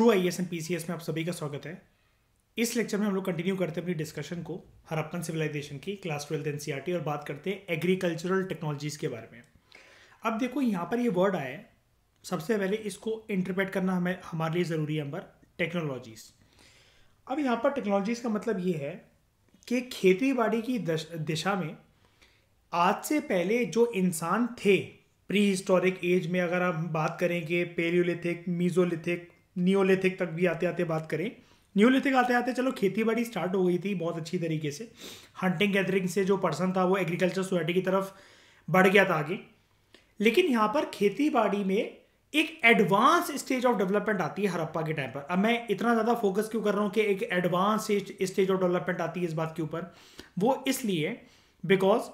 True I S and P C S में आप सभी का स्वागत है इस लेक्चर में हम लोग कंटिन्यू करते हैं अपनी डिस्कशन को हरप्पन सिविलाइजेशन की class twelfth N C E R T बात करते हैं एग्रीकल्चरल टेक्नोलॉजीज़ के बारे में अब देखो यहाँ पर ये वर्ड आया है सबसे पहले इसको इंटरप्रेट करना हमें हमारे लिए ज़रूरी है नंबर टेक्नोलॉजीज़ अब यहाँ पर टेक्नोलॉजीज़ का मतलब ये है कि खेती बाड़ी की दिशा में आज से पहले जो इंसान थे प्री हिस्टोरिक एज में अगर हम बात करें कि पेरियोलिथिक मीजोलिथिक न्योलेथिक तक भी आते आते बात करें न्यूलिथिक आते आते चलो खेती बाड़ी स्टार्ट हो गई थी बहुत अच्छी तरीके से हंटिंग गैदरिंग से जो पर्सन था वो एग्रीकल्चर सोसाइटी की तरफ बढ़ गया था आगे लेकिन यहाँ पर खेती बाड़ी में एक एडवांस स्टेज ऑफ डेवलपमेंट आती है हरप्पा के टाइम पर अब मैं इतना ज़्यादा फोकस क्यों कर रहा हूँ कि एक एडवांस स्टेज ऑफ डेवलपमेंट आती है इस बात के ऊपर वो इसलिए बिकॉज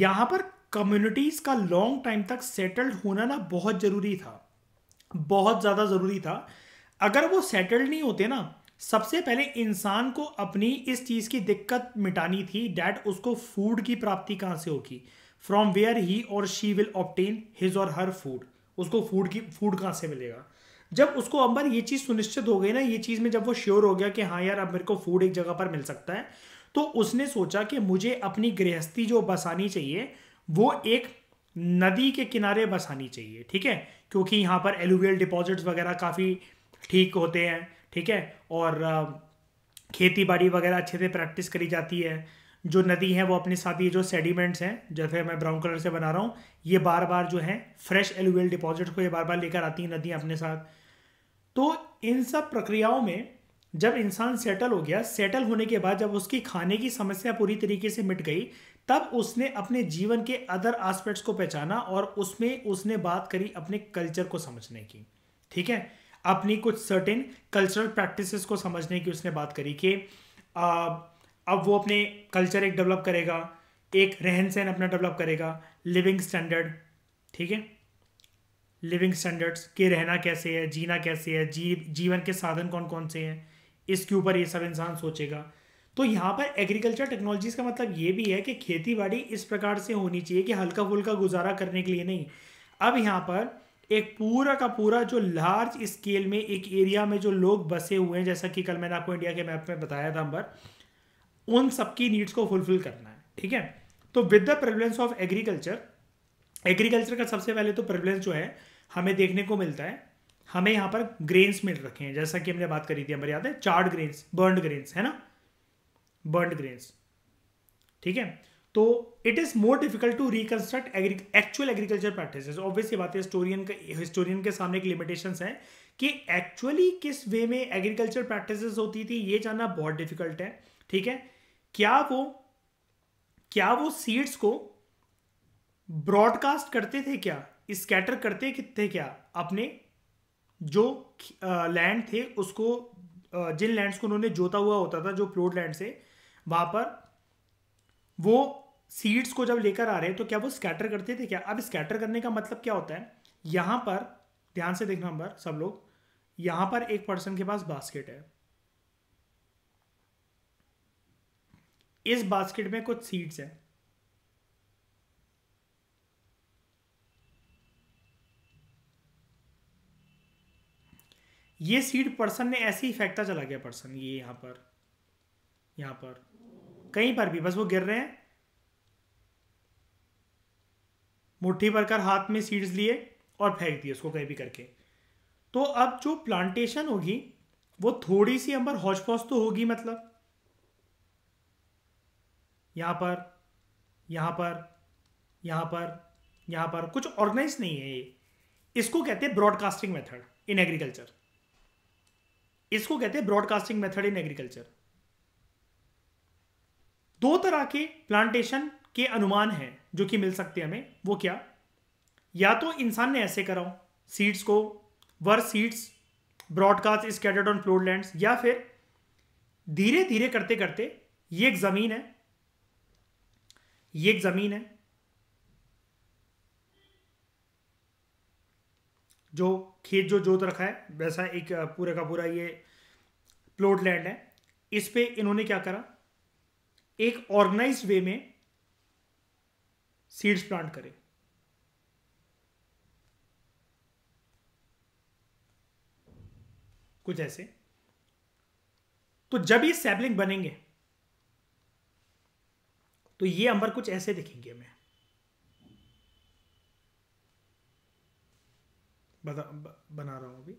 यहाँ पर कम्युनिटीज़ का लॉन्ग टाइम तक सेटल्ड होना ना बहुत ज़रूरी था बहुत ज़्यादा ज़रूरी था अगर वो सेटल्ड नहीं होते ना सबसे पहले इंसान को अपनी इस चीज़ की दिक्कत मिटानी थी डैट उसको फूड की प्राप्ति कहाँ से होगी फ्रॉम वेयर ही और she will obtain his or her food उसको फूड की फूड कहां से मिलेगा जब उसको अंबर ये चीज़ सुनिश्चित हो गई ना ये चीज़ में जब वो श्योर हो गया कि हाँ यार अब मेरे को फूड एक जगह पर मिल सकता है तो उसने सोचा कि मुझे अपनी गृहस्थी जो बसानी चाहिए वो एक नदी के किनारे बसानी चाहिए ठीक है क्योंकि यहाँ पर एलुवियल डिपॉजिट्स वगैरह काफ़ी ठीक होते हैं ठीक है और खेती बाड़ी वगैरह अच्छे से प्रैक्टिस करी जाती है जो नदी है वो अपने साथ ये जो सेडिमेंट्स हैं जैसे मैं ब्राउन कलर से बना रहा हूँ ये बार बार जो है फ्रेश एलुवेल डिपॉजिट को ये बार बार लेकर आती हैं नदियाँ अपने साथ तो इन सब प्रक्रियाओं में जब इंसान सेटल हो गया सेटल होने के बाद जब उसकी खाने की समस्या पूरी तरीके से मिट गई तब उसने अपने जीवन के अदर आस्पेक्ट्स को पहचाना और उसमें उसने बात करी अपने कल्चर को समझने की ठीक है अपनी कुछ सर्टेन कल्चरल प्रैक्टिसेस को समझने की उसने बात करी कि अब वो अपने कल्चर एक डेवलप करेगा एक रहन सहन अपना डेवलप करेगा लिविंग स्टैंडर्ड ठीक है लिविंग स्टैंडर्ड्स के रहना कैसे है जीना कैसे है जी जीवन के साधन कौन कौन से हैं इसके ऊपर ये सब इंसान सोचेगा तो यहाँ पर एग्रीकल्चर टेक्नोलॉजीज़ का मतलब ये भी है कि खेती बाड़ी इस प्रकार से होनी चाहिए कि हल्का फुल्का गुजारा करने के लिए नहीं अब यहाँ पर एक पूरा का पूरा जो लार्ज स्केल में एक एरिया में जो लोग बसे हुए हैं जैसा कि कल मैंने आपको इंडिया के मैप में बताया था अंबर उन सबकी नीड्स को फुलफिल करना है ठीक है तो with the prevalence of agriculture agriculture का सबसे पहले तो प्रेवलेंस जो है हमें देखने को मिलता है हमें यहां पर ग्रेन्स मिल रखे हैं जैसा कि हमने बात करी थी हमारे याद है चार्ड ग्रेन्स बर्न ग्रेन्स है ना बर्न ग्रेन्स ठीक है तो it is more difficult to reconstruct actual agriculture practice obviously बात है हिस्टोरियन के हिस्टोरियन के सामने एक लिमिटेशन है कि एक्चुअली किस वे में एग्रीकल्चर प्रैक्टिस होती थी ये जानना बहुत डिफिकल्ट है ठीक है क्या वो क्या वो सीड्स को ब्रॉडकास्ट करते थे क्या स्कैटर करते थे क्या अपने जो लैंड थे उसको जिन लैंड्स को उन्होंने जोता हुआ होता था जो प्लोड लैंड से वहां पर वो सीड्स को जब लेकर आ रहे हैं तो क्या वो स्कैटर करते थे क्या अब स्कैटर करने का मतलब क्या होता है यहां पर ध्यान से देखना नंबर सब लोग यहां पर एक पर्सन के पास बास्केट है इस बास्केट में कुछ सीड्स हैं ये सीड पर्सन ने ऐसे ही फेंकता चला गया पर्सन ये यहां पर यहां पर कहीं पर भी बस वो गिर रहे हैं मुट्ठी भरकर हाथ में सीड्स लिए और फेंक दिए उसको कहीं भी करके तो अब जो प्लांटेशन होगी वो थोड़ी सी अंबर हौजपौज तो होगी मतलब यहां पर यहां पर यहां पर यहां पर कुछ ऑर्गेनाइज नहीं है ये इसको कहते हैं ब्रॉडकास्टिंग मेथड इन एग्रीकल्चर इसको कहते हैं ब्रॉडकास्टिंग मेथड इन एग्रीकल्चर दो तरह के प्लांटेशन के अनुमान हैं जो कि मिल सकते हैं हमें वो क्या या तो इंसान ने ऐसे कराओ सीड्स को were seeds broadcast scattered on floor land या फिर धीरे धीरे करते करते ये एक ज़मीन है ये एक ज़मीन है जो खेत जो जोत रखा है वैसा एक पूरे का पूरा ये प्लॉट लैंड है इस पे इन्होंने क्या करा एक ऑर्गेनाइज वे में सीड्स प्लांट करें कुछ ऐसे तो जब ये सैपलिंग बनेंगे तो ये अंबर कुछ ऐसे दिखेंगे हमें बता बना रहा हूं अभी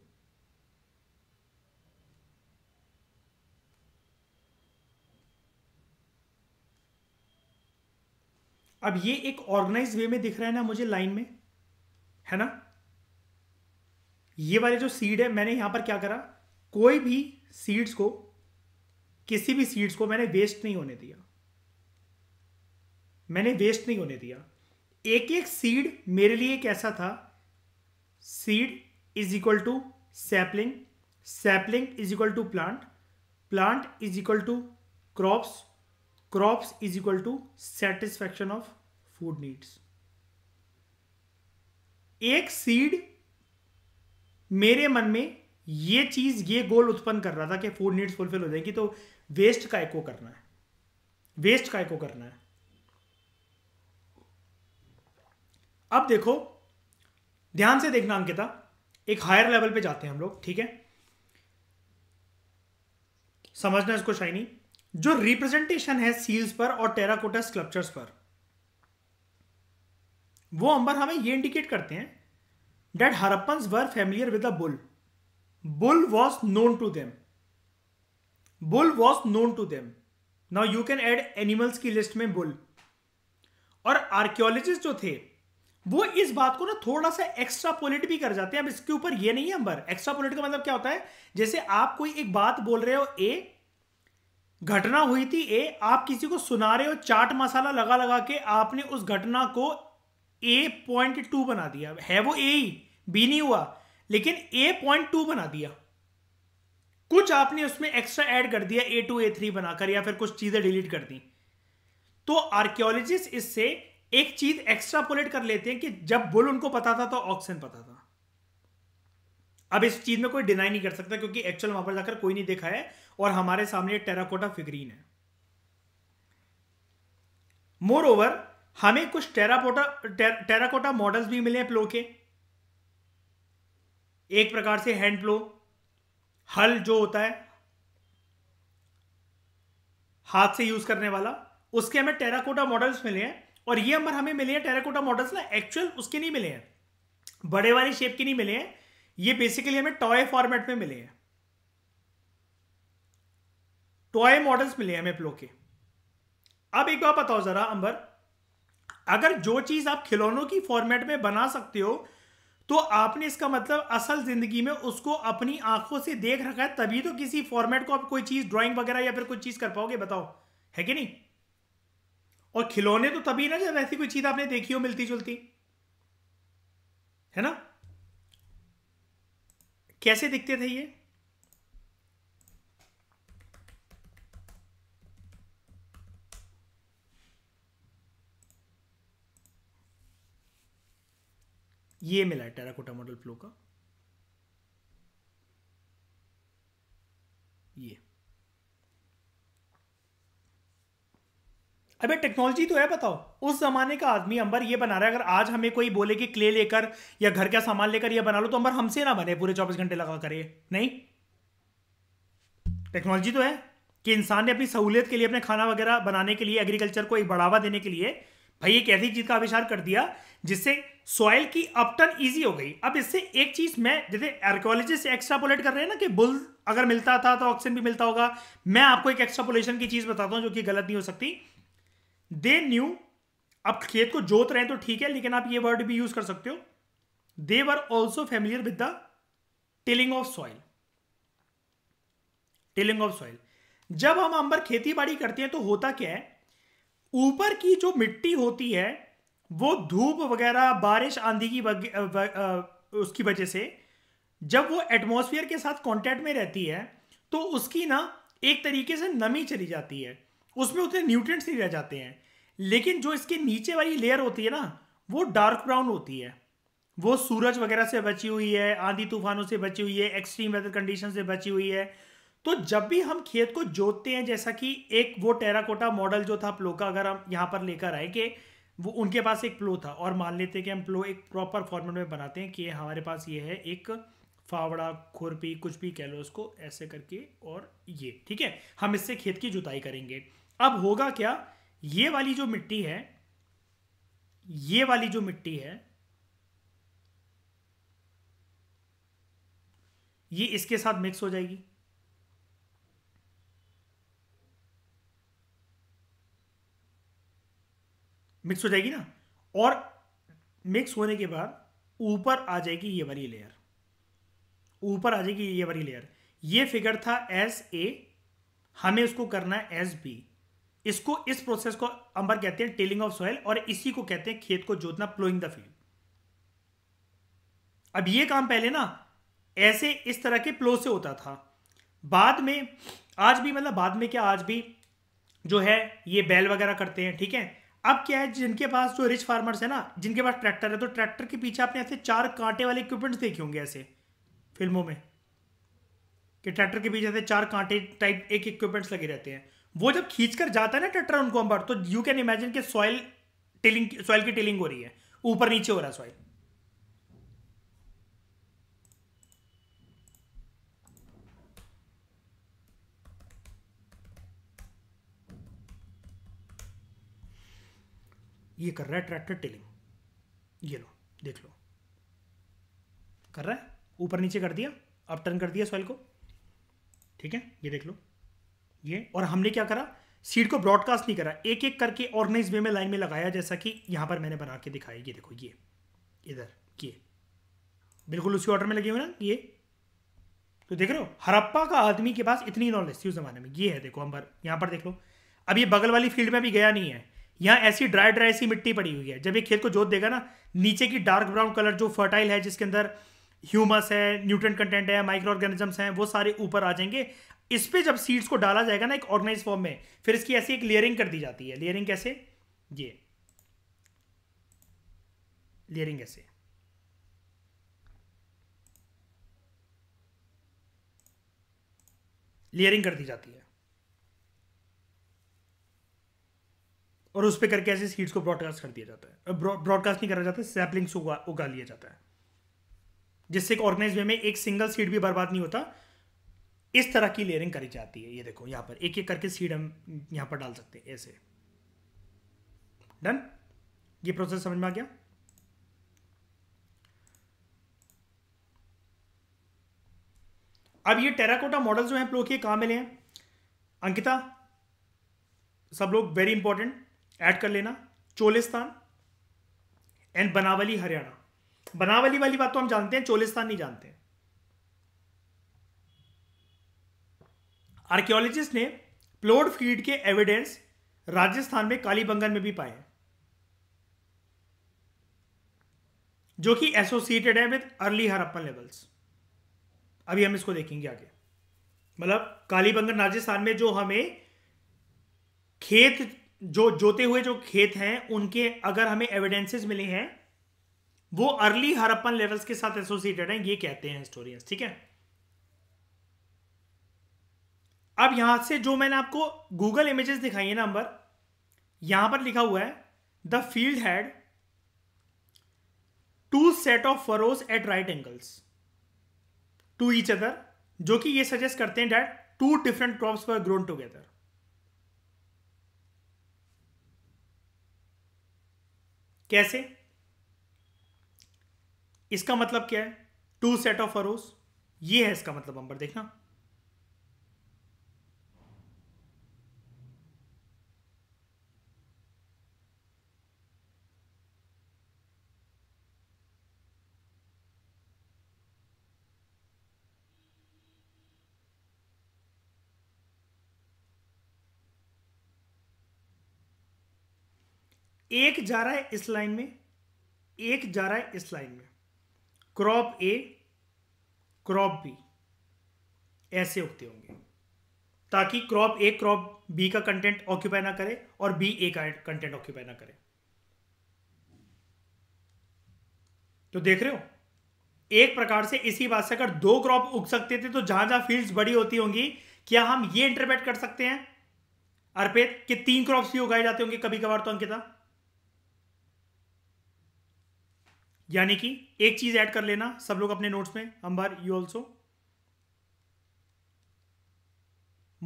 अब ये एक ऑर्गेनाइज वे में दिख रहा है ना मुझे लाइन में है ना ये वाले जो सीड है मैंने यहां पर क्या करा कोई भी सीड्स को किसी भी सीड्स को मैंने वेस्ट नहीं होने दिया मैंने वेस्ट नहीं होने दिया एक एक सीड मेरे लिए कैसा था seed is equal to sapling sapling is equal to plant plant is equal to crops crops is equal to satisfaction of food needs एक सीड मेरे मन में ये चीज ये गोल उत्पन्न कर रहा था कि फूड नीड्स फुलफिल हो जाएगी तो वेस्ट का इको करना है वेस्ट का इको करना है अब देखो ध्यान से देखना अंकिता एक हायर लेवल पे जाते हैं हम लोग ठीक है समझना इसको शाइनी जो रिप्रेजेंटेशन है सील्स पर और टेराकोटा स्कल्पचर्स पर वो अंबर हमें ये इंडिकेट करते हैं that Harappan were familiar with a bull bull was known to them bull was known to them now you can add animals की लिस्ट में बुल और आर्कियोलॉजिस्ट जो थे वो इस बात को ना थोड़ा सा एक्स्ट्रा पोलिट भी कर जाते हैं अब इसके ऊपर ये नहीं है अंबर एक्स्ट्रा पोलिट का मतलब क्या होता है जैसे आप कोई एक बात बोल रहे हो ए घटना हुई थी ए आप किसी को सुना रहे हो चाट मसाला लगा लगा के आपने उस घटना को ए पॉइंट टू बना दिया है वो ए ही बी नहीं हुआ लेकिन ए पॉइंट टू बना दिया कुछ आपने उसमें एक्स्ट्रा ऐड कर दिया ए टू ए थ्री बनाकर या फिर कुछ चीजें डिलीट कर दी तो आर्क्योलॉजिस्ट इससे एक चीज एक्स्ट्रापोलेट कर लेते हैं कि जब बुल उनको पता था तो ऑक्सीजन पता था अब इस चीज में कोई डिनाई नहीं कर सकता क्योंकि एक्चुअल वहां पर जाकर कोई नहीं देखा है और हमारे सामने टेराकोटा फिगरीन है मोर ओवर हमें कुछ टेरापोटा टेराकोटा मॉडल्स भी मिले हैं प्लो के एक प्रकार से हैंड प्लो हल जो होता है हाथ से यूज करने वाला उसके हमें टेराकोटा मॉडल्स मिले हैं और ये अमर हमें मिले हैं टेराकोटा मॉडल्स ना एक्चुअल उसके नहीं मिले हैं बड़े वाले शेप के नहीं मिले हैं ये बेसिकली हमें टॉय फॉर्मेट में मिले हैं टॉय मॉडल्स मिले हमें प्लो के अब एक बार बताओ जरा अंबर अगर जो चीज आप खिलौनों की फॉर्मेट में बना सकते हो तो आपने इसका मतलब असल जिंदगी में उसको अपनी आंखों से देख रखा है तभी तो किसी फॉर्मेट को आप कोई चीज ड्राइंग वगैरह या फिर कोई चीज कर पाओगे बताओ है कि नहीं और खिलौने तो तभी ना जब ऐसी कोई चीज आपने देखी हो मिलती जुलती है ना कैसे दिखते थे ये ये मिला है टेराकोटा मॉडल फ्लो का ये अबे टेक्नोलॉजी तो है बताओ उस जमाने का आदमी अंबर ये बना रहा है अगर आज हमें कोई बोले कि क्ले लेकर या घर का सामान लेकर ये बना लो तो अंबर हमसे ना बने पूरे चौबीस घंटे लगा करिए नहीं टेक्नोलॉजी तो है कि इंसान ने अपनी सहूलियत के लिए अपने खाना वगैरह बनाने के लिए एग्रीकल्चर को एक बढ़ावा देने के लिए भाई एक ऐसी चीज का आविष्कार कर दिया जिससे सॉइल की अपटन ईजी हो गई अब इससे एक चीज मैं जैसे आर्कोलॉजिस्ट एक्स्ट्रापोलेट कर रहे हैं ना कि बुल अगर मिलता था तो ऑक्सीजन भी मिलता होगा मैं आपको एक एक्स्ट्रापोलेशन की चीज बताता हूं जो कि गलत नहीं हो सकती दे न्यू आप खेत को जोत रहे हैं तो ठीक है लेकिन आप ये वर्ड भी यूज कर सकते हो they were also familiar with the tilling of soil tilling of soil जब हम अंबर खेती बाड़ी करते हैं तो होता क्या है ऊपर की जो मिट्टी होती है वो धूप वगैरह बारिश आंधी की वग, व, व, उसकी वजह से जब वो एटमोसफियर के साथ कॉन्टेक्ट में रहती है तो उसकी ना एक तरीके से नमी चली जाती है उसमें उतने न्यूट्रेंट्स नहीं रह जाते हैं लेकिन जो इसके नीचे वाली लेयर होती है ना वो डार्क ब्राउन होती है वो सूरज वगैरह से बची हुई है आंधी तूफानों से बची हुई है एक्सट्रीम वेदर कंडीशन से बची हुई है तो जब भी हम खेत को जोतते हैं जैसा कि एक वो टेराकोटा मॉडल जो था प्लो का अगर हम यहाँ पर लेकर आए कि वो उनके पास एक प्लो था और मान लेते हैं कि हम प्लो एक प्रॉपर फॉर्मेट में बनाते हैं कि हमारे पास ये है एक फावड़ा खुरपी कुछ भी कह लो उसको ऐसे करके और ये ठीक है हम इससे खेत की जुताई करेंगे अब होगा क्या ये वाली जो मिट्टी है ये वाली जो मिट्टी है ये इसके साथ मिक्स हो जाएगी मिक्स हो जाएगी ना और मिक्स होने के बाद ऊपर आ जाएगी ये वाली लेयर ऊपर आ जाएगी ये वाली लेयर ये फिगर था एस ए हमें उसको करना है एस बी इसको इस प्रोसेस को अंबर कहते हैं टेलिंग ऑफ सॉइल और इसी को कहते हैं खेत को जोतना प्लोइंग द फील्ड अब ये काम पहले ना ऐसे इस तरह के प्लो से होता था बाद में आज भी मतलब बाद में क्या आज भी जो है ये बैल वगैरह करते हैं ठीक है अब क्या है जिनके पास जो रिच फार्मर्स है ना जिनके पास ट्रैक्टर है तो ट्रैक्टर के पीछे आपने ऐसे चार कांटे वाले इक्विपमेंट देखे होंगे ऐसे फिल्मों में कि ट्रैक्टर के पीछे ऐसे चार कांटे टाइप एक इक्विपमेंट्स लगे रहते हैं वो जब खींच कर जाता है ना ट्रैक्टर उनको अंबर तो यू कैन इमेजिन कि सॉइल टिलिंग सॉइल की टिलिंग हो रही है ऊपर नीचे हो रहा है सॉइल ये कर रहा है ट्रैक्टर टिलिंग ये लो देख लो कर रहा है ऊपर नीचे कर दिया अब टर्न कर दिया सॉइल को ठीक है ये देख लो ये और हमने क्या करा सीड को ब्रॉडकास्ट नहीं करा एक एक करके ऑर्गेनाइज वे में लाइन में लगाया जैसा कि यहाँ पर मैंने बना के दिखाया ये देखो ये इधर ये बिल्कुल उसी ऑर्डर में लगे हुए ना ये तो देख रहे हो हरप्पा का आदमी के पास इतनी नॉलेज थी उस ज़माने में ये है देखो हम पर यहाँ पर देख लो अब ये बगल वाली फील्ड में भी गया नहीं है यहाँ ऐसी ड्राई ड्राई सी मिट्टी पड़ी हुई है जब ये खेत को जोत देगा ना नीचे की डार्क ब्राउन कलर जो फर्टाइल है जिसके अंदर ह्यूमस है न्यूट्रन कंटेंट है माइक्रो ऑर्गेनिजम्स हैं वो सारे ऊपर आ जाएंगे इस पर जब सीड्स को डाला जाएगा ना एक ऑर्गेनाइज फॉर्म में फिर इसकी ऐसी एक लेयरिंग कर दी जाती है लेयरिंग कैसे ये लेयरिंग ऐसे लेयरिंग कर दी जाती है और उस पर करके ऐसे सीड्स को ब्रॉडकास्ट कर दिया जाता है ब्रॉडकास्ट नहीं करा जाता सैपलिंग्स उगा उगा लिया जाता है जिससे एक ऑर्गेनाइज वे में एक सिंगल सीड भी बर्बाद नहीं होता इस तरह की लेयरिंग करी जाती है ये देखो यहाँ पर एक एक करके सीड हम यहाँ पर डाल सकते हैं ऐसे डन ये प्रोसेस समझ में आ गया अब ये टेराकोटा मॉडल जो है आप लोग के कहा मिले हैं अंकिता सब लोग वेरी इंपॉर्टेंट ऐड कर लेना चोलिस्तान एंड बनावली हरियाणा बनावली वाली बात तो हम जानते हैं चोलिस्तान नहीं जानते आर्कियोलॉजिस्ट ने प्लोड फीड के एविडेंस राजस्थान में कालीबंगन में भी पाए जो कि एसोसिएटेड है विद अर्ली हरप्पन लेवल्स अभी हम इसको देखेंगे आगे मतलब कालीबंगन राजस्थान में जो हमें खेत जो जोते हुए जो खेत हैं उनके अगर हमें एविडेंसेस मिले हैं वो अर्ली हरप्पन लेवल्स के साथ एसोसिएटेड हैं ये कहते हैं हिस्टोरियंस ठीक है अब यहां से जो मैंने आपको गूगल इमेजेस दिखाई है नंबर यहां पर लिखा हुआ है the field had two set of furrows at right angles to each other जो कि ये सजेस्ट करते हैं that two different crops were grown together कैसे इसका मतलब क्या है टू सेट ऑफ अरोज ये है इसका मतलब अंबर देखना एक जा रहा है इस लाइन में एक जा रहा है इस लाइन में क्रॉप ए क्रॉप बी ऐसे उगते होंगे ताकि क्रॉप ए क्रॉप बी का कंटेंट ऑक्यूपाई ना करे और बी ए का कंटेंट ऑक्यूपाई ना करे तो देख रहे हो एक प्रकार से इसी बात से अगर दो क्रॉप उग सकते थे तो जहां जहां फील्ड्स बड़ी होती होंगी क्या हम ये इंटरप्रेट कर सकते हैं अर्पित कि तीन क्रॉप्स भी उगाए जाते होंगे कभी कभार तो अंकिता यानी कि एक चीज ऐड कर लेना सब लोग अपने नोट्स में Ambar you also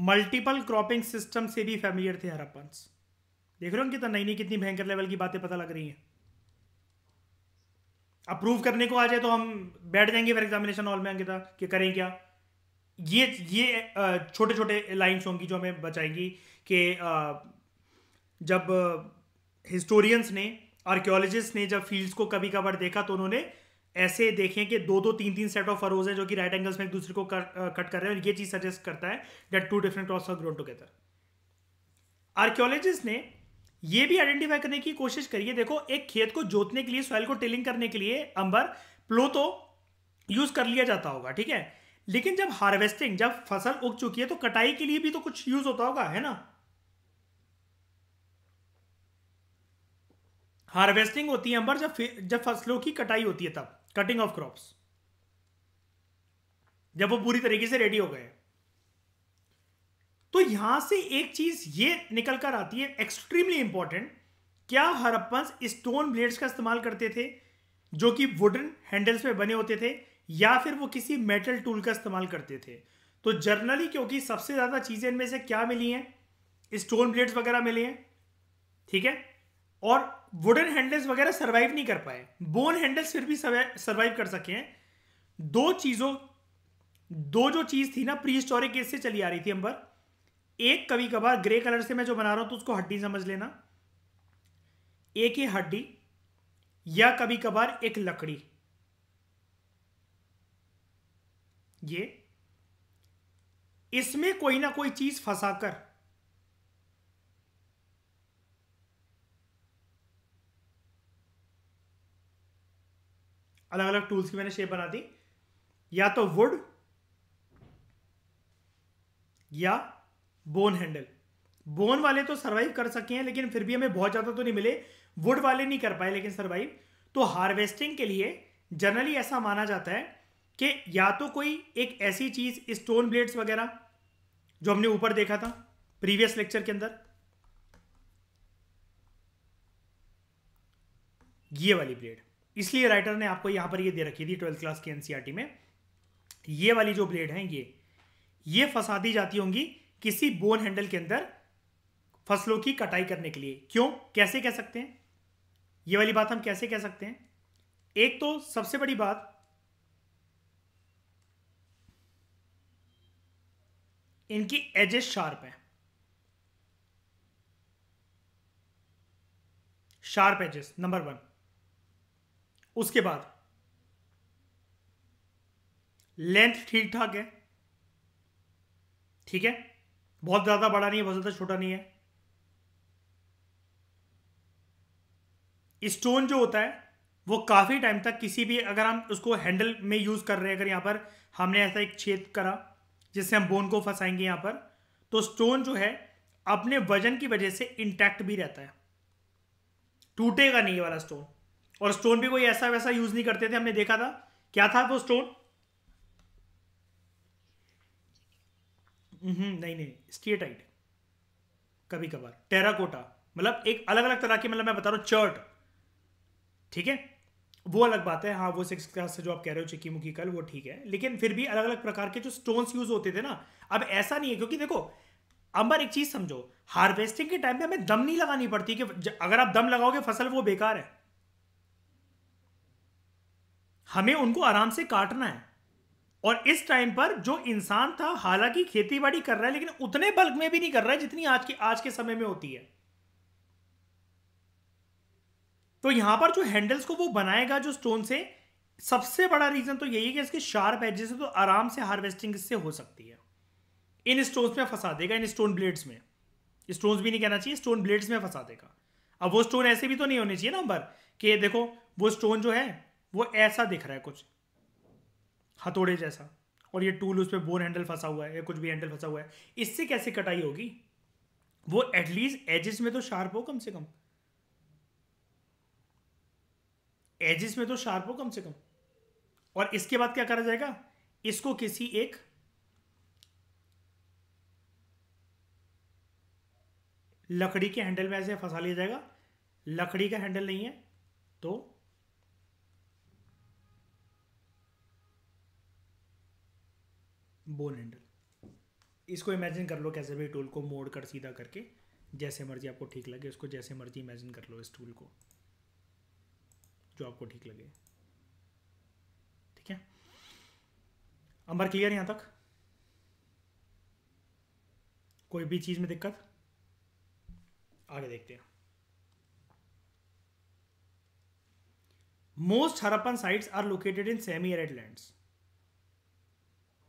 multiple cropping system से भी फेमिलियर थे हरप्पन देख रहे हो कितना नई नई कितनी भयंकर लेवल की बातें पता लग रही हैं अप्रूव करने को आ जाए तो हम बैठ जाएंगे फिर एग्जामिनेशन हॉल में अंकिता कि करें क्या ये ये छोटे छोटे लाइन्स होंगी जो हमें बचाएंगी कि जब हिस्टोरियंस ने आर्क्योलॉजिस्ट ने जब फील्ड्स को कभी कभार देखा तो उन्होंने ऐसे देखें कि दो दो तीन तीन सेट ऑफ फरोज है जो कि राइट एंगल्स में एक दूसरे को कर, कट कर रहे हैं और ये चीज़ सजेस्ट करता है that two different crops are grown together archaeologist ने ये भी आइडेंटिफाई करने की कोशिश करिए देखो एक खेत को जोतने के लिए सॉइल को टिलिंग करने के लिए अंबर प्लो तो यूज़ कर लिया जाता होगा ठीक है लेकिन जब हार्वेस्टिंग जब फसल उग चुकी है तो कटाई के लिए भी तो कुछ यूज़ होता होगा है ना हार्वेस्टिंग होती है अंबर जब जब फसलों की कटाई होती है तब कटिंग ऑफ क्रॉप्स जब वो पूरी तरीके से रेडी हो गए तो यहां से एक चीज ये निकल कर आती है एक्सट्रीमली इंपॉर्टेंट क्या हरप्पन स्टोन ब्लेड्स का इस्तेमाल करते थे जो कि वुडन हैंडल्स पे बने होते थे या फिर वो किसी मेटल टूल का इस्तेमाल करते थे तो जर्नली क्योंकि सबसे ज़्यादा चीज़ें इनमें से क्या मिली हैं स्टोन ब्लेड्स वगैरह मिले हैं ठीक है और वुडन हैंडल्स वगैरह सर्वाइव नहीं कर पाए बोन हैंडल्स फिर भी सर्वाइव कर सके हैं दो चीज़ों दो जो चीज़ थी ना प्री स्टोरिक से चली आ रही थी अंबर एक कभी कभार ग्रे कलर से मैं जो बना रहा हूं तो उसको हड्डी समझ लेना एक ही हड्डी या कभी कभार एक लकड़ी ये इसमें कोई ना कोई चीज़ फंसाकर अलग अलग टूल्स की मैंने शेप बना दी या तो वुड या बोन हैंडल बोन वाले तो सर्वाइव कर सके हैं लेकिन फिर भी हमें बहुत ज़्यादा तो नहीं मिले वुड वाले नहीं कर पाए लेकिन सर्वाइव तो हार्वेस्टिंग के लिए जनरली ऐसा माना जाता है कि या तो कोई एक ऐसी चीज़ स्टोन ब्लेड्स वगैरह जो हमने ऊपर देखा था प्रीवियस लेक्चर के अंदर ये वाली ब्लेड इसलिए राइटर ने आपको यहां पर ये दे रखी थी ट्वेल्थ क्लास की एनसीईआरटी e में ये वाली जो ब्लेड है ये ये फंसा दी जाती होंगी किसी बोन हैंडल के अंदर फसलों की कटाई करने के लिए क्यों कैसे कह सकते हैं ये वाली बात हम कैसे कह सकते हैं एक तो सबसे बड़ी बात इनकी एजेस शार्प है शार्प एजेस नंबर वन उसके बाद लेंथ ठीक ठाक है ठीक है बहुत ज़्यादा बड़ा नहीं है बहुत ज़्यादा छोटा नहीं है स्टोन जो होता है वो काफ़ी टाइम तक किसी भी अगर हम उसको हैंडल में यूज़ कर रहे हैं अगर यहां पर हमने ऐसा एक छेद करा जिससे हम बोन को फंसाएंगे यहां पर तो स्टोन जो है अपने वजन की वजह से इंटैक्ट भी रहता है टूटेगा नहीं वाला स्टोन और स्टोन भी कोई ऐसा वैसा यूज नहीं करते थे हमने देखा था क्या था वो स्टोन हम्म, नहीं नहीं स्टेटाइट कभी कभार टेराकोटा मतलब एक अलग अलग तरह की मतलब मैं बता रहा हूं चर्ट ठीक है वो अलग बात है हाँ वो सिक्स क्लास से जो आप कह रहे हो चिक्की मुखी कल वो ठीक है लेकिन फिर भी अलग अलग प्रकार के जो स्टोन्स यूज होते थे ना अब ऐसा नहीं है क्योंकि देखो अंबर एक चीज समझो हार्वेस्टिंग के टाइम पे हमें दम नहीं लगानी पड़ती कि अगर आप दम लगाओगे फसल वो बेकार है हमें उनको आराम से काटना है और इस टाइम पर जो इंसान था हालांकि खेती बाड़ी कर रहा है लेकिन उतने बल्क में भी नहीं कर रहा है जितनी आज के आज के समय में होती है तो यहां पर जो हैंडल्स को वो बनाएगा जो स्टोन से सबसे बड़ा रीजन तो यही है कि इसके शार्प जिससे तो आराम से हार्वेस्टिंग इससे हो सकती है इन स्टोन्स में फंसा देगा इन स्टोन ब्लेड्स में स्टोन्स भी नहीं कहना चाहिए स्टोन ब्लेड्स में फंसा देगा अब वो स्टोन ऐसे भी तो नहीं होने चाहिए ना अंबर कि देखो वो स्टोन जो है वो ऐसा दिख रहा है कुछ हथौड़े जैसा और ये टूल उस पर बोर हैंडल फंसा हुआ है या कुछ भी हैंडल फंसा हुआ है इससे कैसे कटाई होगी वो एटलीस्ट एजेस में तो शार्प हो कम से कम एजेस में तो शार्प हो कम से कम और इसके बाद क्या करा जाएगा इसको किसी एक लकड़ी के हैंडल में ऐसे फंसा लिया जाएगा लकड़ी का हैंडल नहीं है तो बोन हैंडल इसको इमेजिन कर लो कैसे भी टूल को मोड़ कर सीधा करके जैसे मर्जी आपको ठीक लगे उसको जैसे मर्जी इमेजिन कर लो इस टूल को जो आपको ठीक लगे ठीक है अंबर क्लियर यहां तक कोई भी चीज़ में दिक्कत आगे देखते हैं most Harappan sites are located in semi arid lands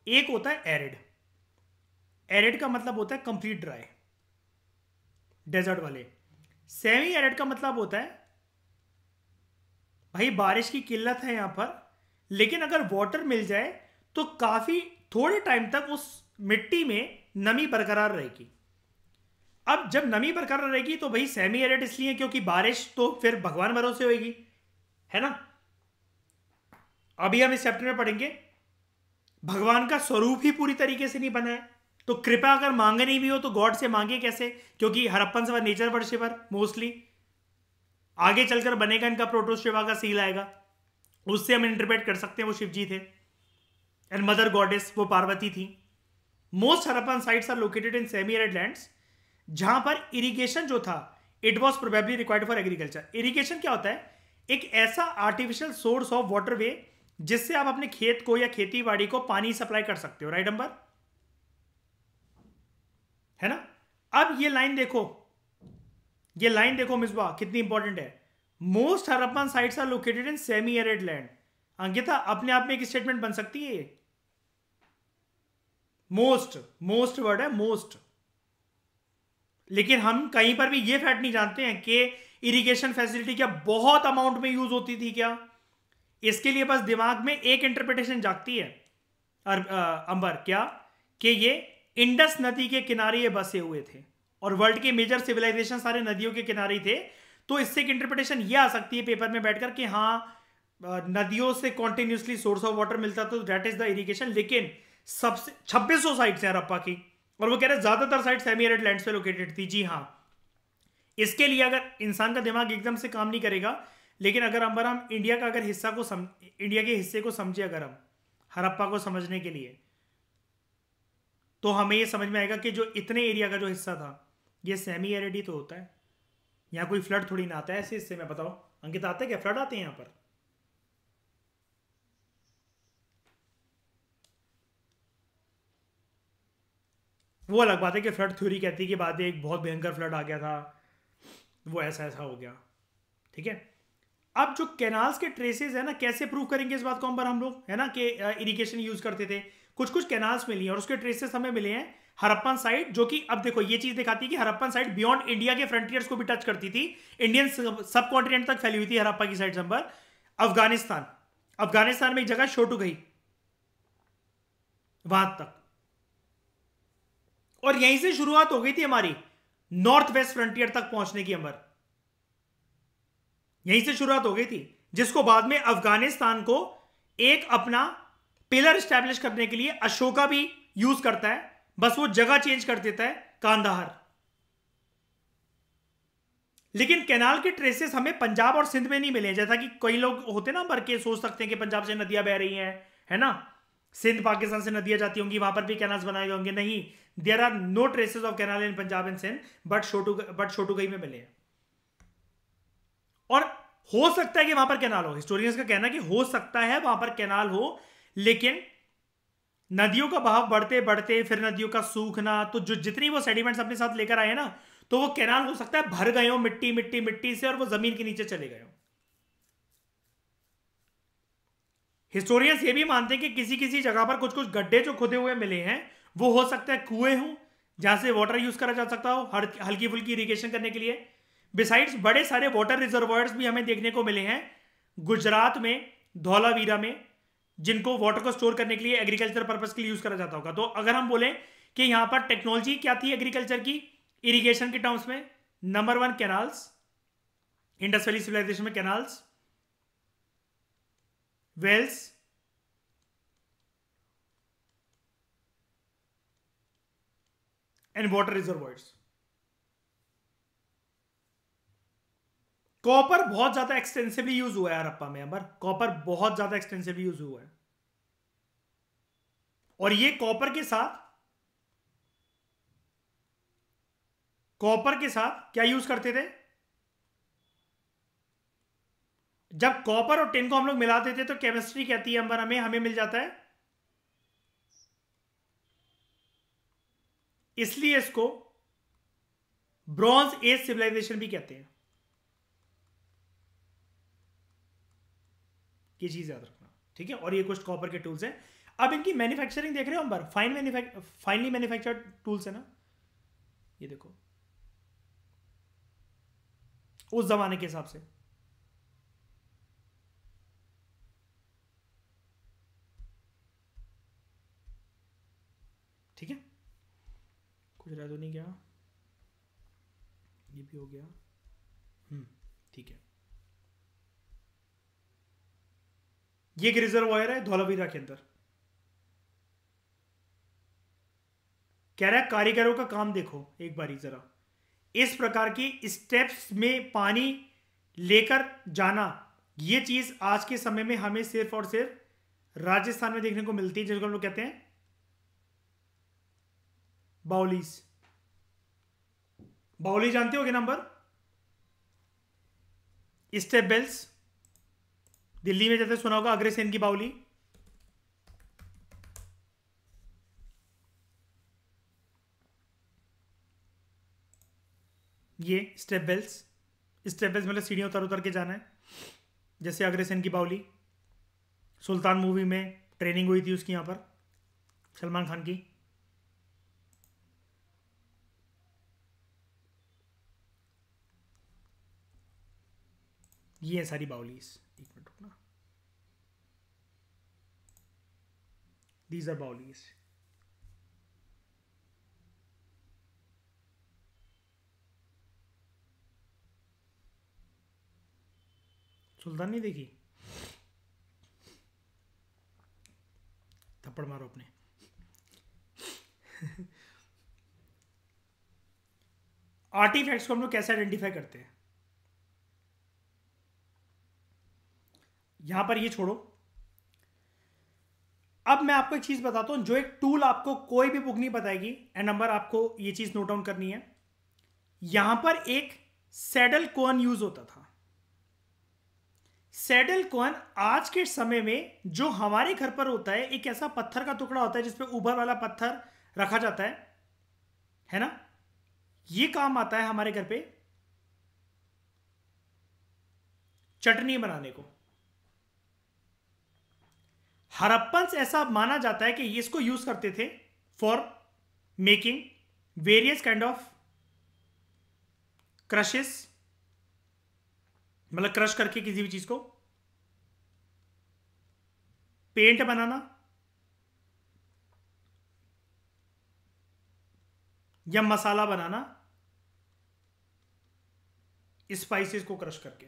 एक होता है एरिड एरिड का मतलब होता है कंप्लीट ड्राई डेजर्ट वाले सेमी एरिड का मतलब होता है भाई बारिश की किल्लत है यहां पर लेकिन अगर वाटर मिल जाए तो काफ़ी थोड़े टाइम तक उस मिट्टी में नमी बरकरार रहेगी अब जब नमी बरकरार रहेगी तो भाई सेमी एरिड इसलिए क्योंकि बारिश तो फिर भगवान भरोसे होगी है ना अभी हम इस चैप्टर में पढ़ेंगे भगवान का स्वरूप ही पूरी तरीके से नहीं बना है तो कृपा अगर मांगे नहीं भी हो तो गॉड से मांगे कैसे क्योंकि हरप्पन से नेचर वर्शिपर मोस्टली आगे चलकर बनेगा इनका प्रोटो शिवा का सील आएगा उससे हम इंटरप्रेट कर सकते हैं वो शिव जी थे एंड मदर गॉडेस वो पार्वती थी most Harappan sites are located in semi arid lands जहां पर इरिगेशन जो था it was probably required for agriculture irrigation क्या होता है एक ऐसा artificial source of water way जिससे आप अपने खेत को या खेती बाड़ी को पानी सप्लाई कर सकते हो राइट नंबर है ना अब ये लाइन देखो ये लाइन देखो मिसबा कितनी इंपॉर्टेंट है most Harappan sites are located in semi arid land Ankita अपने आप में एक स्टेटमेंट बन सकती है ये मोस्ट मोस्ट वर्ड है मोस्ट लेकिन हम कहीं पर भी ये फैक्ट नहीं जानते हैं कि इरिगेशन फैसिलिटी क्या बहुत अमाउंट में यूज होती थी क्या इसके लिए बस दिमाग में एक इंटरप्रिटेशन जागती है अर, आ, अंबर क्या कि ये इंडस नदी के किनारे ये बसे हुए थे और वर्ल्ड के मेजर सिविलाइजेशन सारे नदियों के किनारे थे तो इससे एक इंटरप्रिटेशन ये आ सकती है पेपर में बैठकर कि हाँ नदियों से कॉन्टिन्यूसली सोर्स ऑफ वाटर मिलता तो दैट इज द इरीगेशन लेकिन सबसे छब्बीस सौ साइट्स हैं रप्पा की और वो कह रहे हैं ज्यादातर साइट सेमी एरिड लैंड से लोकेटेड थी जी हाँ इसके लिए अगर इंसान का दिमाग एकदम से काम नहीं करेगा लेकिन अगर अगर हम इंडिया का अगर हिस्सा को सम इंडिया के हिस्से को समझे अगर हम हरप्पा को समझने के लिए तो हमें यह समझ में आएगा कि जो इतने एरिया का जो हिस्सा था ये सेमी एरिडी तो होता है यहाँ कोई फ्लड थोड़ी ना आता है ऐसे हिस्से में बताओ अंकित आते हैं क्या फ्लड आते हैं यहाँ पर वो अलग बात है कि फ्लड थ्योरी कहती है कि बाद एक बहुत भयंकर फ्लड आ गया था वो ऐसा ऐसा हो गया ठीक है अब जो कैनाल्स के ट्रेसेस है ना कैसे प्रूव करेंगे इस बात को हम पर हम लोग है ना कि इरिगेशन यूज करते थे कुछ कुछ कैनाल्स मिली हैं और उसके ट्रेसेस हमें मिले हैं हरप्पन साइड जो कि अब देखो ये चीज दिखाती है कि हरप्पन साइड बियॉन्ड इंडिया के फ्रंटियर्स को भी टच करती थी इंडियन सब कॉन्टिनेंट तक फैली हुई थी हरप्पा की साइड नंबर अफगानिस्तान अफगानिस्तान में एक जगह छोटू गई वहां तक और यहीं से शुरुआत हो गई थी हमारी नॉर्थ वेस्ट फ्रंटियर तक पहुंचने की अंबर यहीं से शुरुआत हो गई थी जिसको बाद में अफगानिस्तान को एक अपना पिलर स्टैब्लिश करने के लिए अशोका भी यूज करता है बस वो जगह चेंज कर देता है कांदाहर लेकिन कैनाल के ट्रेसेस हमें पंजाब और सिंध में नहीं मिले जैसा कि कई लोग होते ना भर के सोच सकते हैं कि पंजाब से नदियां बह रही हैं है ना सिंध पाकिस्तान से नदियां जाती होंगी वहां पर भी कैनाल बनाए होंगे नहीं there are no traces of canal in Punjab and Sindh but छोटू बट छोटू गई में मिले हैं और हो सकता है कि वहां पर कैनाल हो हिस्टोरियंस का कहना कि हो सकता है वहां पर कैनाल हो लेकिन नदियों का बहाव बढ़ते बढ़ते फिर नदियों का सूखना तो जो जितनी वो सेडिमेंट्स अपने साथ लेकर आए ना तो वो कैनाल हो सकता है भर गए हो मिट्टी मिट्टी मिट्टी से और वो जमीन के नीचे चले गए हो हिस्टोरियंस ये भी मानते हैं कि किसी किसी जगह पर कुछ कुछ गड्ढे जो खुदे हुए मिले हैं वो हो सकता है कुएं हो जहां से वाटर यूज करा जा सकता हो हल्की फुल्की इरीगेशन करने के लिए बिसाइड्स बड़े सारे वाटर रिजर्वायर्स भी हमें देखने को मिले हैं गुजरात में धौलावीरा में जिनको वाटर को स्टोर करने के लिए एग्रीकल्चर पर्पज के लिए यूज करा जाता होगा तो अगर हम बोलें कि यहां पर टेक्नोलॉजी क्या थी एग्रीकल्चर की इरीगेशन के टर्म्स में number one canals Indus valley civilisation में canals wells and water reservoirs copper बहुत ज्यादा एक्सटेंसिवली यूज हुआ है हरप्पा में अंबर कॉपर बहुत ज्यादा एक्सटेंसिवली यूज हुआ है और ये कॉपर के साथ कॉपर के साथ क्या यूज करते थे जब कॉपर और टिन को हम लोग मिलाते थे तो केमिस्ट्री कहती है अंबर हमें हमें मिल जाता है इसलिए इसको ब्रॉन्ज एज सिविलाइजेशन भी कहते हैं ये चीज़ याद रखना ठीक है और ये कुछ कॉपर के टूल्स हैं अब इनकी मैन्युफैक्चरिंग देख रहे हो अंबर फाइन मैन्युफैक् फाइनली मैन्युफैक्चर टूल्स है ना ये देखो उस जमाने के हिसाब से ठीक है कुछ रह तो नहीं गया ये भी हो गया हम्म, ठीक है ये एक रिजर्वायर है धौलावीरा के अंदर कह रहा है कारीगरों का काम देखो एक बारी जरा इस प्रकार की स्टेप्स में पानी लेकर जाना ये चीज आज के समय में हमें सिर्फ और सिर्फ राजस्थान में देखने को मिलती है जिसको हम लोग कहते हैं बाउलीस बाउली जानते हो क्या नंबर स्टेप बेल्स दिल्ली में जैसे सुना होगा अग्रसेन की बाउली ये स्टेप बेल्स स्टेप बेल्स मतलब सीढ़ियों उतर उतर के जाना है जैसे अग्रसेन की बाउली सुल्तान मूवी में ट्रेनिंग हुई थी उसकी यहां पर सलमान खान की ये है सारी बाउलीस ठीक These are Baulis. सुल्तान नहीं देखी थप्पड़ मारो अपने आर्टिफैक्ट्स को हम लोग कैसे आइडेंटिफाई करते हैं यहां पर ये छोड़ो अब मैं आपको एक चीज बताता हूं जो एक टूल आपको कोई भी बुक नहीं बताएगी एंड नंबर आपको ये चीज नोट डाउन करनी है यहां पर एक सैडल कोन यूज होता था सैडल कोन आज के समय में जो हमारे घर पर होता है एक ऐसा पत्थर का टुकड़ा होता है जिसपे उभर वाला पत्थर रखा जाता है है ना ये काम आता है हमारे घर पे चटनी बनाने को हरप्पन ऐसा माना जाता है कि इसको यूज करते थे for making various kind of crushes मतलब क्रश करके किसी भी चीज को पेंट बनाना या मसाला बनाना स्पाइसेस को क्रश करके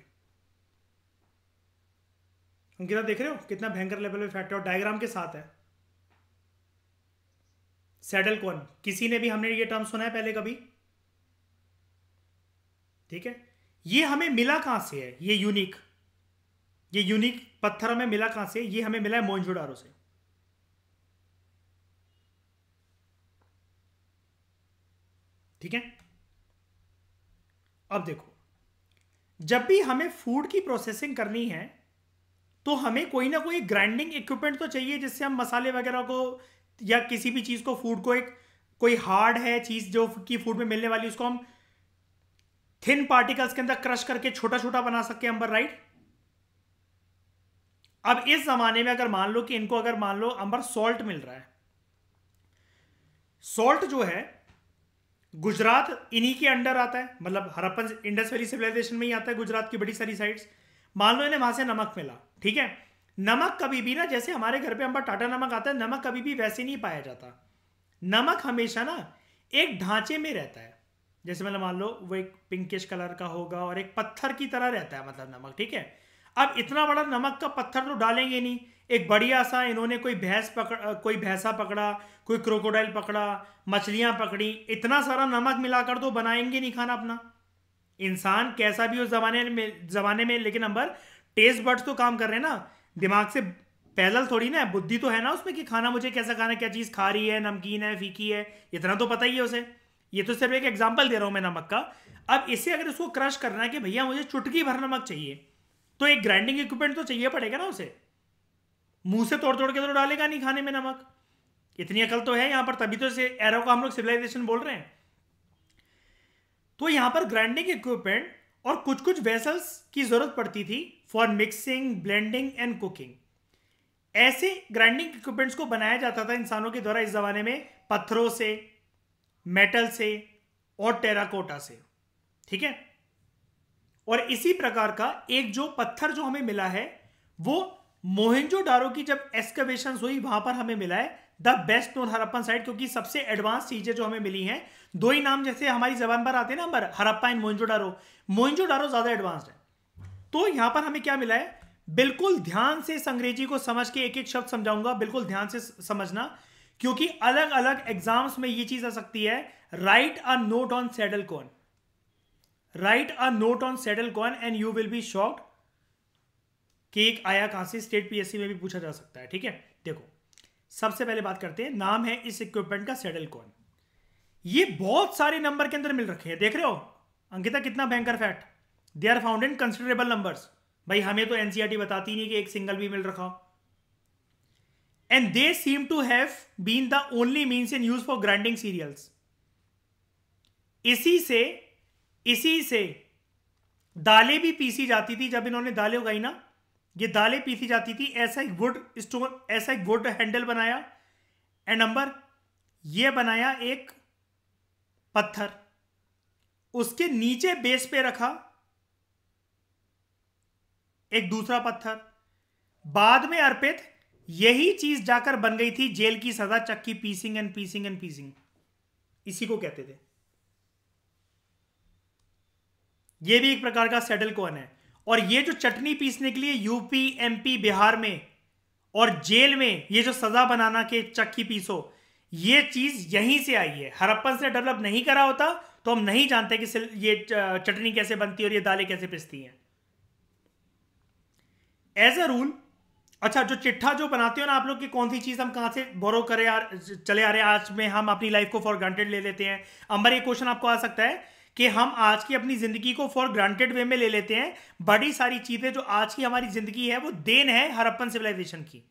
अंकिता देख रहे हो कितना भयंकर लेवल पे फैक्ट और डायग्राम के साथ है सैडल कौन किसी ने भी हमने ये टर्म सुना है पहले कभी ठीक है ये हमें मिला कहां से है ये यूनिक ये यूनिक पत्थर हमें मिला कहां से ये हमें मिला है मोहनजोडारो से ठीक है अब देखो जब भी हमें फूड की प्रोसेसिंग करनी है तो हमें कोई ना कोई ग्राइंडिंग इक्विपमेंट तो चाहिए जिससे हम मसाले वगैरह को या किसी भी चीज़ को फूड को एक कोई हार्ड है चीज़ जो कि फूड में मिलने वाली उसको हम थिन पार्टिकल्स के अंदर क्रश करके छोटा छोटा बना सकते हैं अंबर राइट अब इस जमाने में अगर मान लो कि इनको अगर मान लो अंबर सॉल्ट मिल रहा है सॉल्ट जो है गुजरात इन्हीं के अंडर आता है मतलब हरप्पन इंडस वैली सिविलाइजेशन में ही आता है गुजरात की बड़ी सारी साइट्स मान लो इन्हें वहां से नमक मिला ठीक है नमक कभी भी ना जैसे हमारे घर पे हम पर टाटा नमक आता है नमक कभी भी वैसे नहीं पाया जाता नमक हमेशा ना एक ढांचे में रहता है जैसे मतलब मान लो वो एक पिंकिश कलर का होगा और एक पत्थर की तरह रहता है मतलब नमक ठीक है अब इतना बड़ा नमक का पत्थर तो डालेंगे नहीं एक बढ़िया सा इन्होंने कोई भैंस पकड़ कोई भैंसा पकड़ा कोई क्रोकोडाइल पकड़ा मछलियाँ पकड़ी इतना सारा नमक मिलाकर तो बनाएंगे नहीं खाना अपना इंसान कैसा भी उस जमाने में जमाने में लेकिन अंबर टेस्ट बर्ड्स तो काम कर रहे हैं ना दिमाग से पैदल थोड़ी ना बुद्धि तो है ना उसमें कि खाना मुझे कैसा खाना क्या चीज़ खा रही है नमकीन है फीकी है इतना तो पता ही है उसे ये तो सिर्फ एक एग्जाम्पल दे रहा हूँ मैं नमक का अब इसे अगर उसको क्रश करना है कि भैया मुझे चुटकी भर नमक चाहिए तो एक ग्राइंडिंग इक्विपमेंट तो चाहिए पड़ेगा ना उसे मुंह से तोड़ तोड़ के तो डालेगा नहीं खाने में नमक इतनी अकल तो है यहाँ पर तभी तो इसे एरो को हम लोग सिविलाइजेशन बोल रहे हैं तो यहां पर ग्राइंडिंग इक्विपमेंट और कुछ कुछ वेसल्स की जरूरत पड़ती थी for mixing blending and cooking ऐसे ग्राइंडिंग इक्विपमेंट्स को बनाया जाता था इंसानों के द्वारा इस जमाने में पत्थरों से मेटल से और टेराकोटा से ठीक है और इसी प्रकार का एक जो पत्थर जो हमें मिला है वो मोहिंजो डारो की जब एक्सकवेशन हुई वहां पर हमें मिला है the best known Harappan site क्योंकि सबसे एडवांस चीजें जो हमें मिली हैं दो ही नाम जैसे हमारी जबान पर आते हैं ना हरप्पा एंड मोइंजो डारो मोइंजो डारो ज्यादा एडवांस्ड है तो यहां पर हमें क्या मिला है बिल्कुल ध्यान से अंग्रेजी को समझ के एक एक शब्द समझाऊंगा बिल्कुल ध्यान से समझना क्योंकि अलग अलग एग्जाम्स में ये चीज आ सकती है write a note on saddle quern write a note on saddle quern and you will be shock कि एक आया कहां से स्टेट पीएससी में भी पूछा जा सकता है ठीक है देखो सबसे पहले बात करते हैं नाम है इस इक्विपमेंट का सेडल कॉन ये बहुत सारे नंबर के अंदर मिल रखे हैं देख रहे हो अंकिता कितना भयंकर fact they are found in considerable number भाई हमें तो एनसीआरटी e बताती नहीं कि एक सिंगल भी मिल रखा and they seem to have been the only means in use for grinding cereals इसी से इसी से दालें भी पीसी जाती थी जब इन्होंने दालें उगाई ना ये दालें पीसी जाती थी ऐसा एक वुड स्टोन ऐसा एक वुड हैंडल बनाया एंड नंबर ये बनाया एक पत्थर उसके नीचे बेस पे रखा एक दूसरा पत्थर बाद में अर्पित यही चीज जाकर बन गई थी जेल की सजा चक्की पीसिंग एंड पीसिंग एंड पीसिंग इसी को कहते थे यह भी एक प्रकार का सेटल कॉन है और ये जो चटनी पीसने के लिए यूपी एमपी बिहार में और जेल में ये जो सजा बनाना के चक्की पीसो ये चीज यहीं से आई है हरप्पन से डेवलप नहीं करा होता तो हम नहीं जानते कि ये चटनी कैसे बनती है और ये दालें कैसे पिसती हैं एज ए रूल अच्छा जो चिट्ठा जो बनाते हो ना आप लोग की कौन सी चीज़ हम कहां से बोरो करें यार चले आ रहे हैं आज में हम अपनी लाइफ को फॉर ग्रांटेड ले लेते हैं अंबर ये क्वेश्चन आपको आ सकता है कि हम आज की अपनी ज़िंदगी को फॉर ग्रांटेड वे में ले लेते हैं बड़ी सारी चीज़ें जो आज की हमारी ज़िंदगी है वो देन है हरप्पन सिविलाइजेशन की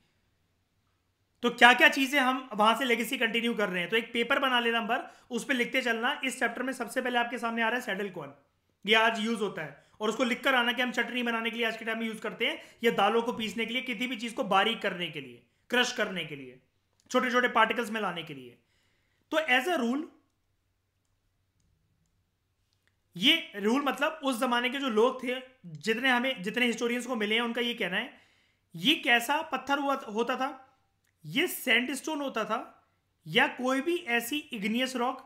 तो क्या क्या चीज़ें हम वहां से लेगेसी कंटिन्यू कर रहे हैं तो एक पेपर बना लेना नंबर उस पर लिखते चलना इस चैप्टर में सबसे पहले आपके सामने आ रहा है सैडल कॉन ये आज यूज़ होता है और उसको लिखकर आना कि हम चटनी बनाने के लिए आज के टाइम में यूज़ करते हैं या दालों को पीसने के लिए किसी भी चीज़ को बारीक करने के लिए क्रश करने के लिए छोटे छोटे पार्टिकल्स में लाने के लिए तो एज अ रूल ये रूल मतलब उस जमाने के जो लोग थे जितने हमें जितने हिस्टोरियंस को मिले हैं उनका ये कहना है ये कैसा पत्थर हुआ होता था ये सैंडस्टोन होता था या कोई भी ऐसी इग्नियस रॉक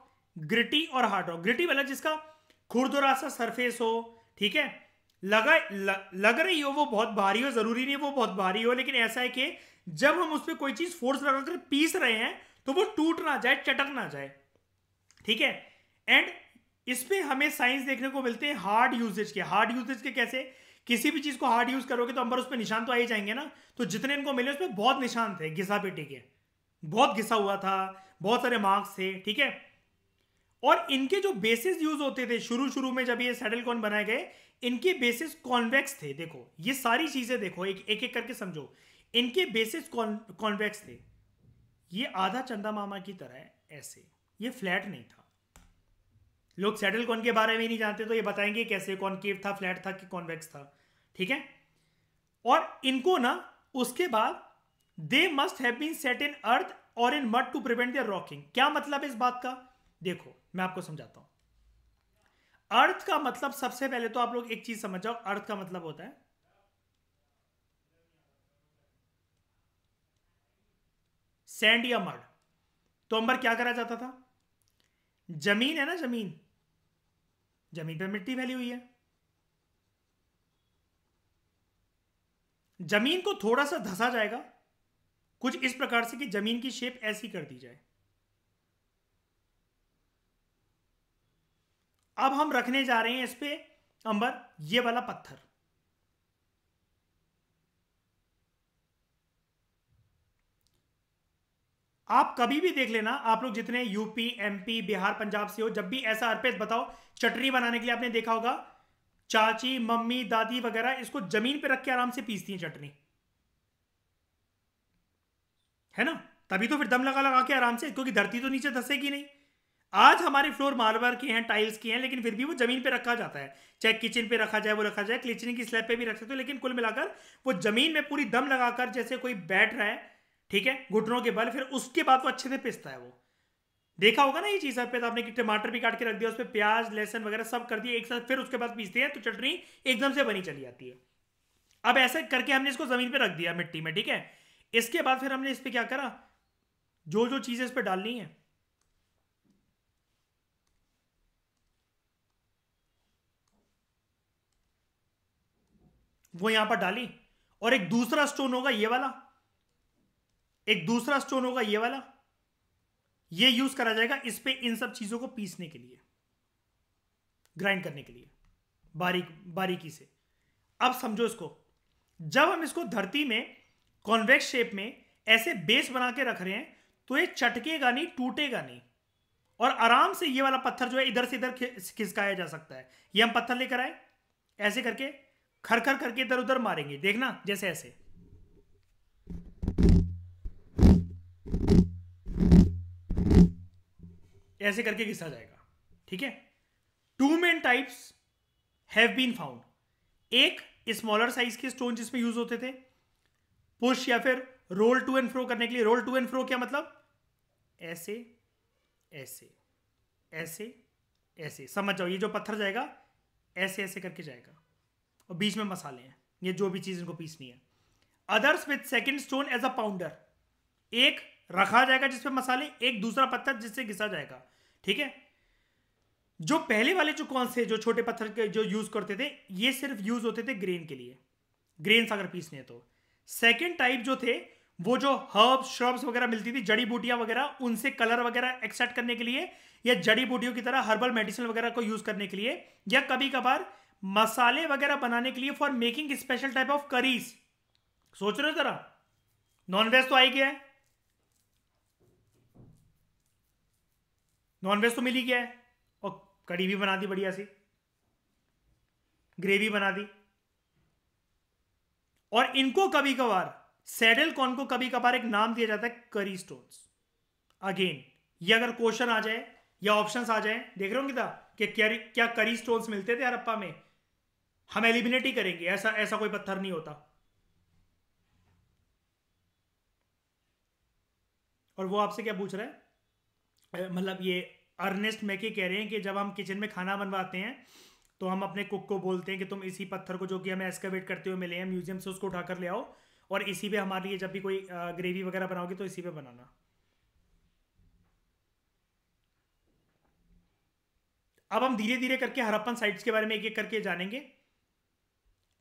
ग्रिटी और हार्ड रॉक ग्रिटी वाला जिसका खुरदुरा सा सरफेस हो ठीक है लगा ल, लग रही हो वो बहुत भारी हो जरूरी नहीं वो बहुत भारी हो लेकिन ऐसा है कि जब हम उस पर कोई चीज फोर्स लगाकर पीस रहे हैं तो वो टूट ना जाए चटक ना जाए ठीक है एंड इसमें हमें साइंस देखने को मिलते हैं हार्ड यूजेज के हार्ड यूजेज के कैसे किसी भी चीज को हार्ड यूज करोगे तो अंबर उस पर निशान तो आ ही जाएंगे ना तो जितने इनको मिले उसमें बहुत निशान थे घिसा पेटी के बहुत घिसा हुआ था बहुत सारे मार्क्स थे ठीक है और इनके जो बेसिस यूज होते थे शुरू शुरू में जब ये सैडल कॉन बनाए गए इनके बेसिस कॉन्वेक्स थे देखो ये सारी चीजें देखो एक एक, एक करके समझो इनके बेसिस कॉन्वेक्स थे ये आधा चंदा मामा की तरह ऐसे ये फ्लैट नहीं था लोग सेटल कॉन के बारे में नहीं जानते तो ये बताएंगे कैसे कॉन्केव था फ्लैट था कि कॉन्वेक्स था ठीक है और इनको ना उसके बाद they must have been set in earth और in mud to prevent their rocking क्या मतलब है इस बात का देखो मैं आपको समझाता हूं अर्थ का मतलब सबसे पहले तो आप लोग एक चीज समझ जाओ अर्थ का मतलब होता है सैंड या मड तो अंबर क्या करा जाता था जमीन है ना जमीन जमीन पे मिट्टी फैली हुई है जमीन को थोड़ा सा धसा जाएगा कुछ इस प्रकार से कि जमीन की शेप ऐसी कर दी जाए अब हम रखने जा रहे हैं इस पे अंबर ये वाला पत्थर आप कभी भी देख लेना आप लोग जितने यूपी एमपी बिहार पंजाब से हो जब भी ऐसा अर्पित बताओ चटनी बनाने के लिए आपने देखा होगा चाची मम्मी दादी वगैरह इसको जमीन पे रख के आराम से पीसती है चटनी है ना तभी तो फिर दम लगा लगा के आराम से क्योंकि धरती तो नीचे धसेगी नहीं आज हमारे फ्लोर मार्बल के हैं टाइल्स के हैं लेकिन फिर भी वो जमीन पे रखा जाता है चाहे किचन पे रखा जाए वो रखा जाए किचन की स्लैब पे भी रख सकते हो लेकिन कुल मिलाकर वो जमीन में पूरी दम लगाकर जैसे कोई बैठ रहा है ठीक है घुटनों के बल फिर उसके बाद वो अच्छे से पिसता है वो देखा होगा ना ये चीज़ पे तो आपने टमाटर भी काट के रख दिया उस पर प्याज लहसन वगैरह सब कर दिया एक साथ फिर उसके बाद पीसते हैं तो चटनी एकदम से बनी चली जाती है अब ऐसे करके हमने इसको ज़मीन पर रख दिया मिट्टी में ठीक है इसके बाद फिर हमने इस पर क्या करा जो जो चीज़ें इस पर डालनी है वो यहां पर डाली और एक दूसरा स्टोन होगा ये वाला एक दूसरा स्टोन होगा ये वाला ये यूज करा जाएगा इस पे इन सब चीजों को पीसने के लिए ग्राइंड करने के लिए बारीक बारीकी से अब समझो इसको जब हम इसको धरती में कॉन्वेक्स शेप में ऐसे बेस बना के रख रहे हैं तो ये चटकेगा नहीं टूटेगा नहीं और आराम से ये वाला पत्थर जो है इधर से इधर खिसकाया जा सकता है ये हम पत्थर लेकर आए ऐसे करके खर खर करके इधर उधर मारेंगे देखना जैसे ऐसे ऐसे करके घिसा जाएगा ठीक है two main types have been found एक स्मॉलर साइज के स्टोन जिसमें यूज होते थे पुश या फिर रोल टू एंड फ्रो करने के लिए रोल टू एंड फ्रो क्या मतलब ऐसे ऐसे ऐसे ऐसे समझ जाओ ये जो पत्थर जाएगा ऐसे ऐसे करके जाएगा और बीच में मसाले हैं ये जो भी चीज़ इनको पीसनी है others with second stone as a pounder एक रखा जाएगा जिसमें मसाले एक दूसरा पत्थर जिससे घिसा जाएगा ठीक है जो पहले वाले जो कौन से जो छोटे पत्थर के जो यूज करते थे ये सिर्फ यूज होते थे ग्रेन के लिए ग्रेन अगर पीसने तो सेकेंड टाइप जो थे वो जो हर्ब श्रब्स वगैरह मिलती थी जड़ी बूटियां वगैरह उनसे कलर वगैरह एक्सेप्ट करने के लिए या जड़ी बूटियों की तरह हर्बल मेडिसिन वगैरह को यूज करने के लिए या कभी कभार मसाले वगैरह बनाने के लिए for making special type of curries सोच रहे हो जरा नॉनवेज तो आई गया है नॉनवेज तो मिल ही गया है और कड़ी भी बना दी बढ़िया सी ग्रेवी बना दी और इनको कभी कभार सैडल कॉन को कभी कभार एक नाम दिया जाता है करी स्टोन्स अगेन ये अगर क्वेश्चन आ जाए या ऑप्शंस आ जाए देख रहे होंगे कि क्या क्या करी स्टोन्स मिलते थे हरप्पा में हम एलिमिनेट ही करेंगे ऐसा ऐसा कोई पत्थर नहीं होता और वो आपसे क्या पूछ रहा है मतलब ये अर्नेस्ट मैकी कह रहे हैं कि जब हम किचन में खाना बनवाते हैं तो हम अपने कुक को बोलते हैं कि तुम इसी पत्थर को जो कि हमें एक्सकवेट करते हुए मिले हैं म्यूजियम से उसको उठाकर ले आओ और इसी पे हमारे लिए जब भी कोई ग्रेवी वगैरह बनाओगे तो इसी पे बनाना अब हम धीरे धीरे करके हरप्पन साइट्स के बारे में एक एक करके जानेंगे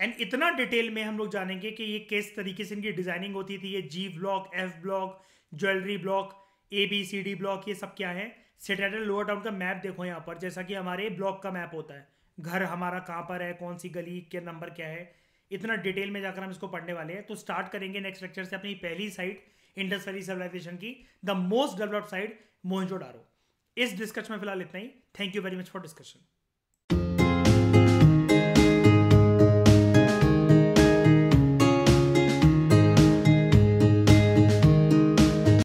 एंड इतना डिटेल में हम लोग जानेंगे कि ये किस तरीके से इनकी डिजाइनिंग होती थी ये G block F block jewellery block A B C D block ये सब क्या है सिटाडल लोअर टाउन का मैप देखो यहाँ पर जैसा कि हमारे ब्लॉक का मैप होता है घर हमारा कहाँ पर है कौन सी गली के नंबर क्या है इतना डिटेल में जाकर हम इसको पढ़ने वाले हैं तो स्टार्ट करेंगे नेक्स्ट लेक्चर से अपनी पहली साइट इंडस वैली सिविलाइजेशन की the most developed site Mohenjodaro इस डिस्कशन में फिलहाल इतना ही thank you very much for discussion